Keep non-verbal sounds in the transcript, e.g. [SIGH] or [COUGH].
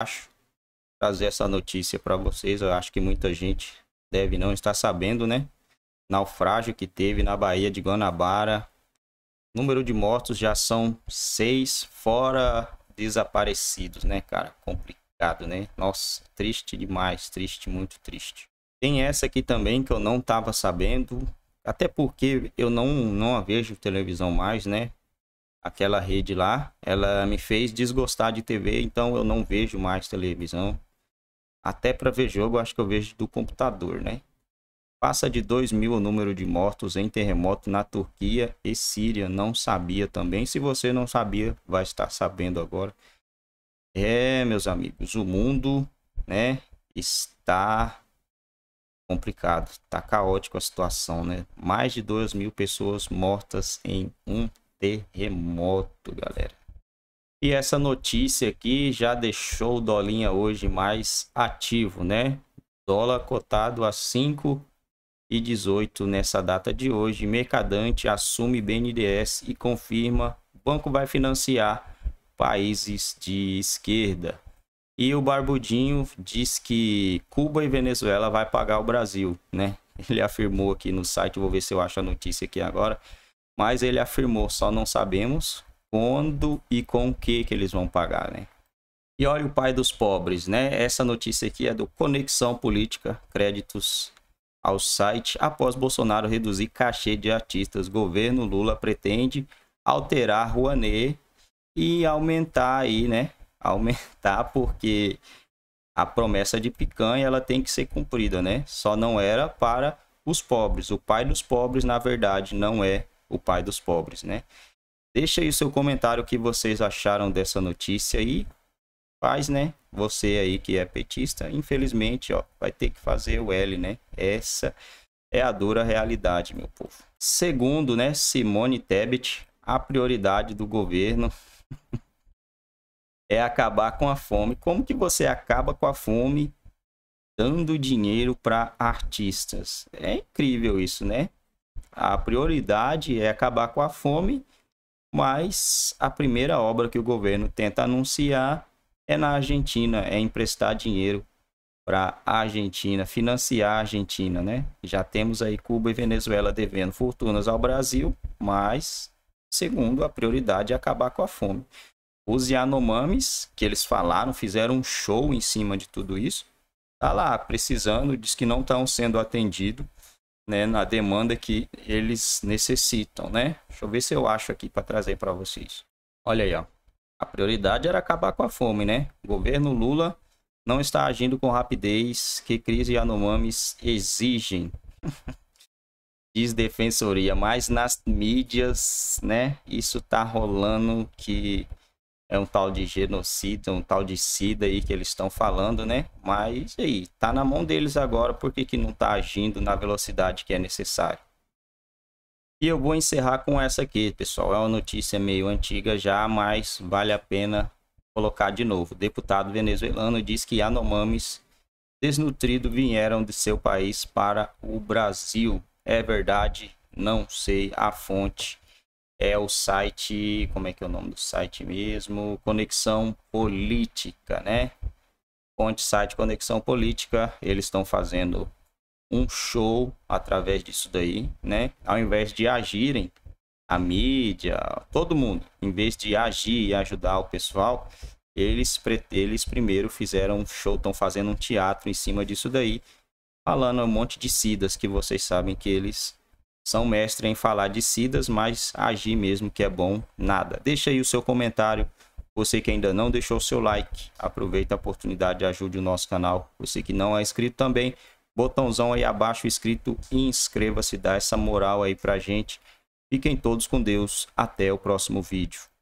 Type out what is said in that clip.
acho trazer essa notícia para vocês. Eu acho que muita gente deve não estar sabendo, né? Naufrágio que teve na Baía de Guanabara. Número de mortos já são seis, fora desaparecidos, né, cara? Complicado, né? Nossa, triste demais, triste, muito triste. Tem essa aqui também que eu não tava sabendo, até porque eu não, não a vejo televisão mais, né? aquela rede lá, ela me fez desgostar de TV, então eu não vejo mais televisão. Até para ver jogo, acho que eu vejo do computador, né? Passa de 2 mil o número de mortos em terremoto na Turquia e Síria. Não sabia também. Se você não sabia, vai estar sabendo agora. É, meus amigos, o mundo, né, está complicado. está caótico a situação, né? Mais de 2 mil pessoas mortas em um terremoto, galera. E essa notícia aqui já deixou o Dolinha hoje mais ativo, né? Dólar cotado a 5 e 18 nessa data de hoje. Mercadante assume BNDES e confirma banco vai financiar países de esquerda. E o Barbudinho diz que Cuba e Venezuela vai pagar o Brasil, né? Ele afirmou aqui no site, vou ver se eu acho a notícia aqui agora mas ele afirmou: só não sabemos quando e com o que, que eles vão pagar, né? E olha o pai dos pobres, né? Essa notícia aqui é do Conexão Política, créditos ao site. Após Bolsonaro reduzir cachê de artistas, governo Lula pretende alterar Rouanet e aumentar aí, né? Aumentar porque a promessa de picanha ela tem que ser cumprida, né? Só não era para os pobres. O pai dos pobres, na verdade, não é o pai dos pobres, né? Deixa aí o seu comentário o que vocês acharam dessa notícia aí. Faz, né? Você aí que é petista, infelizmente, ó, vai ter que fazer o L, né? Essa é a dura realidade, meu povo. Segundo, né, Simone Tebet, a prioridade do governo [LAUGHS] é acabar com a fome. Como que você acaba com a fome dando dinheiro para artistas? É incrível isso, né? A prioridade é acabar com a fome, mas a primeira obra que o governo tenta anunciar é na Argentina, é emprestar dinheiro para a Argentina, financiar a Argentina, né? Já temos aí Cuba e Venezuela devendo fortunas ao Brasil, mas segundo a prioridade é acabar com a fome. Os Yanomamis, que eles falaram, fizeram um show em cima de tudo isso, tá lá precisando, diz que não estão sendo atendidos né, na demanda que eles necessitam, né? Deixa eu ver se eu acho aqui para trazer para vocês. Olha aí, ó. A prioridade era acabar com a fome, né? O governo Lula não está agindo com rapidez que crise Yanomamis exigem. [LAUGHS] Diz defensoria, mas nas mídias, né? Isso tá rolando que é um tal de genocida, um tal de sida aí que eles estão falando, né? Mas aí, tá na mão deles agora, por que, que não tá agindo na velocidade que é necessária? E eu vou encerrar com essa aqui, pessoal. É uma notícia meio antiga já, mas vale a pena colocar de novo. O deputado venezuelano diz que Yanomamis desnutridos vieram de seu país para o Brasil. É verdade? Não sei a fonte é o site, como é que é o nome do site mesmo? Conexão Política, né? Fonte site Conexão Política, eles estão fazendo um show através disso daí, né? Ao invés de agirem a mídia, todo mundo, em vez de agir e ajudar o pessoal, eles, eles primeiro fizeram um show, estão fazendo um teatro em cima disso daí, falando um monte de cidas que vocês sabem que eles são mestres em falar de Sidas, mas agir mesmo que é bom, nada. Deixa aí o seu comentário. Você que ainda não deixou o seu like, aproveita a oportunidade e ajude o nosso canal. Você que não é inscrito também, botãozão aí abaixo escrito inscreva-se, dá essa moral aí pra gente. Fiquem todos com Deus, até o próximo vídeo.